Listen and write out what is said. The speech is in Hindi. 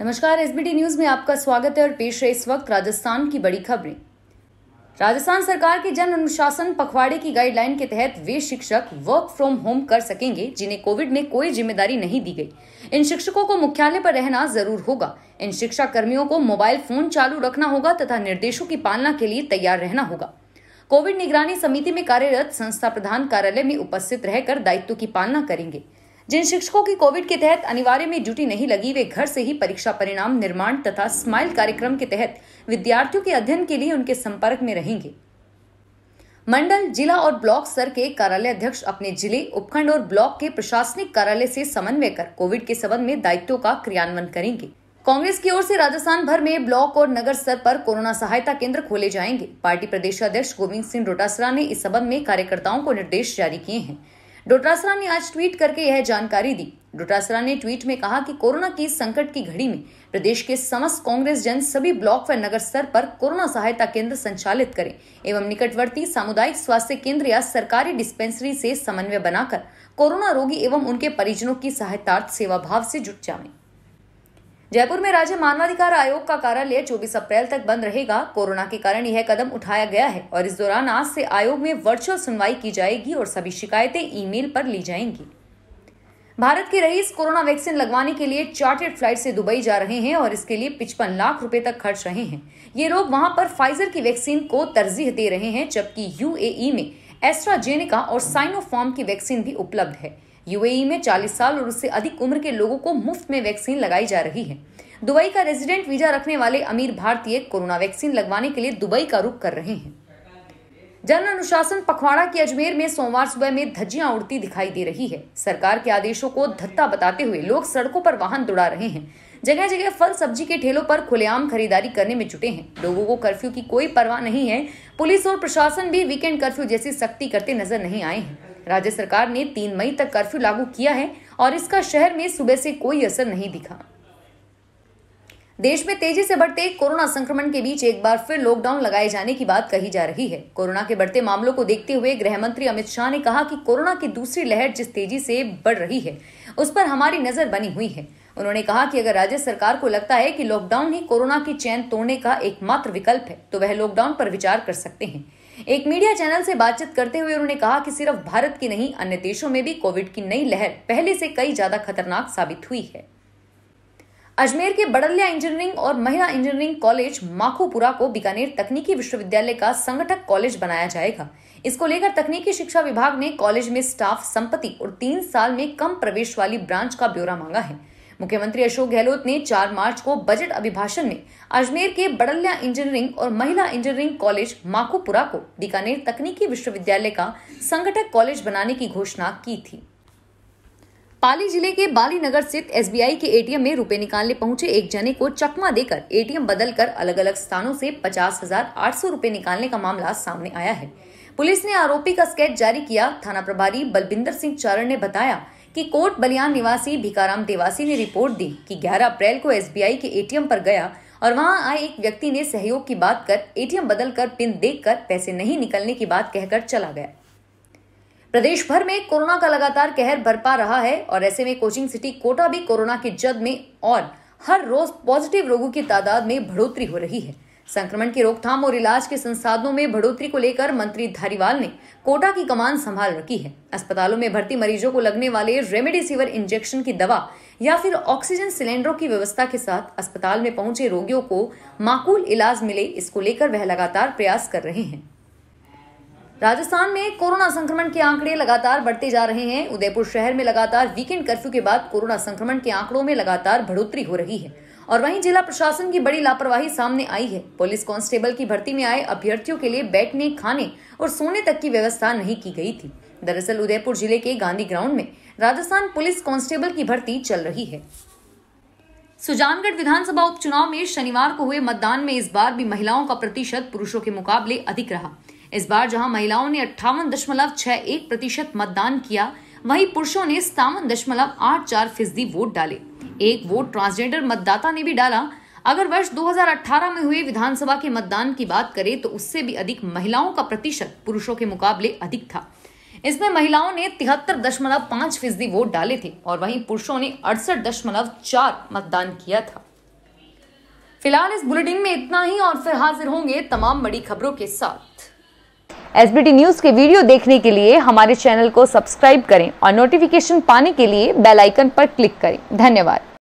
नमस्कार एसबीटी न्यूज में आपका स्वागत है और पेश है इस वक्त राजस्थान की बड़ी खबरें राजस्थान सरकार के जन अनुशासन पखवाड़े की गाइडलाइन के तहत वे शिक्षक वर्क फ्रॉम होम कर सकेंगे जिन्हें कोविड में कोई जिम्मेदारी नहीं दी गई इन शिक्षकों को मुख्यालय पर रहना जरूर होगा इन शिक्षा कर्मियों को मोबाइल फोन चालू रखना होगा तथा निर्देशों की पालना के लिए तैयार रहना होगा कोविड निगरानी समिति में कार्यरत संस्था प्रधान कार्यालय में उपस्थित रहकर दायित्व की पालना करेंगे जिन शिक्षकों की कोविड के तहत अनिवार्य में ड्यूटी नहीं लगी वे घर से ही परीक्षा परिणाम निर्माण तथा स्माइल कार्यक्रम के तहत विद्यार्थियों के अध्ययन के लिए उनके संपर्क में रहेंगे मंडल जिला और ब्लॉक स्तर के कार्यालय अध्यक्ष अपने जिले उपखंड और ब्लॉक के प्रशासनिक कार्यालय से समन्वय कर कोविड के संबंध में दायित्वों का क्रियान्वयन करेंगे कांग्रेस की ओर से राजस्थान भर में ब्लॉक और नगर स्तर पर कोरोना सहायता केंद्र खोले जाएंगे पार्टी प्रदेश अध्यक्ष गोविंद सिंह डोटासरा ने इस संबंध में कार्यकर्ताओं को निर्देश जारी किए हैं डोटासरा ने आज ट्वीट करके यह जानकारी दी डोटासरा ने ट्वीट में कहा कि कोरोना की संकट की घड़ी में प्रदेश के समस्त कांग्रेस जन सभी ब्लॉक व नगर स्तर पर कोरोना सहायता केंद्र संचालित करें एवं निकटवर्ती सामुदायिक स्वास्थ्य केंद्र या सरकारी डिस्पेंसरी से समन्वय बनाकर कोरोना रोगी एवं उनके परिजनों की सहायतार्थ सेवा भाव से जुट जाएं। जयपुर में राज्य मानवाधिकार आयोग का कार्यालय 24 अप्रैल तक बंद रहेगा कोरोना के कारण यह कदम उठाया गया है और इस दौरान आज से आयोग में वर्चुअल सुनवाई की जाएगी और सभी शिकायतें ईमेल पर ली जाएंगी भारत के रईस कोरोना वैक्सीन लगवाने के लिए चार्टर्ड फ्लाइट से दुबई जा रहे हैं और इसके लिए पिचपन लाख रुपए तक खर्च रहे हैं ये लोग वहां पर फाइजर की वैक्सीन को तरजीह दे रहे हैं जबकि यूएई e में एस्ट्राजेनिका और साइनोफॉर्म की वैक्सीन भी उपलब्ध है यूएई में 40 साल और उससे अधिक उम्र के लोगों को मुफ्त में वैक्सीन लगाई जा रही है दुबई का रेजिडेंट वीजा रखने वाले अमीर भारतीय कोरोना वैक्सीन लगवाने के लिए दुबई का रुख कर रहे हैं जन अनुशासन पखवाड़ा की अजमेर में सोमवार सुबह में धज्जियां उड़ती दिखाई दे रही है सरकार के आदेशों को धत्ता बताते हुए लोग सड़कों पर वाहन दौड़ा रहे हैं जगह जगह फल सब्जी के ठेलों पर खुलेआम खरीदारी करने में जुटे हैं लोगों को कर्फ्यू की कोई परवाह नहीं है पुलिस और प्रशासन भी वीकेंड कर्फ्यू जैसी सख्ती करते नजर नहीं आए हैं राज्य सरकार ने तीन मई तक कर्फ्यू लागू किया है और इसका शहर में सुबह से कोई असर नहीं दिखा देश में तेजी से बढ़ते कोरोना संक्रमण के बीच एक बार फिर लॉकडाउन लगाए जाने की बात कही जा रही है कोरोना के बढ़ते मामलों को देखते हुए गृह मंत्री अमित शाह ने कहा कि कोरोना की दूसरी लहर जिस तेजी से बढ़ रही है उस पर हमारी नजर बनी हुई है उन्होंने कहा कि अगर राज्य सरकार को लगता है कि लॉकडाउन ही कोरोना की चैन तोड़ने का एकमात्र विकल्प है तो वह लॉकडाउन पर विचार कर सकते हैं एक मीडिया चैनल से बातचीत करते हुए उन्होंने कहा कि सिर्फ भारत की नहीं अन्य देशों में भी कोविड की नई लहर पहले से कई ज्यादा खतरनाक साबित हुई है अजमेर के बड़लिया इंजीनियरिंग और महिला इंजीनियरिंग कॉलेज माखोपुरा को बीकानेर तकनीकी विश्वविद्यालय का संगठक कॉलेज बनाया जाएगा इसको लेकर तकनीकी शिक्षा विभाग ने कॉलेज में स्टाफ संपत्ति और तीन साल में कम प्रवेश वाली ब्रांच का ब्यौरा मांगा है मुख्यमंत्री अशोक गहलोत ने 4 मार्च को बजट अभिभाषण में अजमेर के बड़लिया इंजीनियरिंग और महिला इंजीनियरिंग कॉलेज माखोपुरा को बीकानेर तकनीकी विश्वविद्यालय का संगठक कॉलेज बनाने की घोषणा की थी पाली जिले के बाली नगर स्थित एसबीआई के एटीएम में रुपए निकालने पहुंचे एक जने को चकमा देकर एटीएम बदलकर अलग अलग स्थानों से पचास हजार आठ सौ रूपए निकालने का मामला सामने आया है पुलिस ने आरोपी का स्केच जारी किया थाना प्रभारी बलबिंदर सिंह चारण ने बताया कि कोर्ट बलियान निवासी भिकाराम देवासी ने रिपोर्ट दी कि 11 अप्रैल को एसबीआई के एटीएम पर गया और वहां आए एक व्यक्ति ने सहयोग की बात कर एटीएम बदलकर पिन देखकर पैसे नहीं निकलने की बात कहकर चला गया प्रदेश भर में कोरोना का लगातार कहर बरपा रहा है और ऐसे में कोचिंग सिटी कोटा भी कोरोना की जद में और हर रोज पॉजिटिव रोगों की तादाद में बढ़ोतरी हो रही है संक्रमण की रोकथाम और इलाज के संसाधनों में बढ़ोतरी को लेकर मंत्री धारीवाल ने कोटा की कमान संभाल रखी है अस्पतालों में भर्ती मरीजों को लगने वाले रेमडेसिविर इंजेक्शन की दवा या फिर ऑक्सीजन सिलेंडरों की व्यवस्था के साथ अस्पताल में पहुंचे रोगियों को माकूल इलाज मिले इसको लेकर वह लगातार प्रयास कर रहे हैं राजस्थान में कोरोना संक्रमण के आंकड़े लगातार बढ़ते जा रहे हैं उदयपुर शहर में लगातार वीकेंड कर्फ्यू के बाद कोरोना संक्रमण के आंकड़ों में लगातार बढ़ोतरी हो रही है और वहीं जिला प्रशासन की बड़ी लापरवाही सामने आई है पुलिस कांस्टेबल की भर्ती में आए अभ्यर्थियों के लिए बैठने खाने और सोने तक की व्यवस्था नहीं की गई थी दरअसल उदयपुर जिले के गांधी ग्राउंड में राजस्थान पुलिस कांस्टेबल की भर्ती चल रही है सुजानगढ़ विधानसभा उपचुनाव में शनिवार को हुए मतदान में इस बार भी महिलाओं का प्रतिशत पुरुषों के मुकाबले अधिक रहा इस बार जहां महिलाओं ने अट्ठावन दशमलव छह एक प्रतिशत मतदान किया वहीं पुरुषों ने सतावन दशमलव आठ चार फीसदी वोट डाले एक वोट ट्रांसजेंडर मतदाता ने भी डाला अगर वर्ष 2018 में हुए विधानसभा के मतदान की बात करें तो उससे भी अधिक महिलाओं का प्रतिशत पुरुषों के मुकाबले अधिक था इसमें महिलाओं ने तिहत्तर दशमलव पांच फीसदी वोट डाले थे और वहीं पुरुषों ने अड़सठ दशमलव चार मतदान किया था फिलहाल इस बुलेटिन में इतना ही और फिर हाजिर होंगे तमाम बड़ी खबरों के साथ एसबीटी न्यूज के वीडियो देखने के लिए हमारे चैनल को सब्सक्राइब करें और नोटिफिकेशन पाने के लिए बेल आइकन पर क्लिक करें धन्यवाद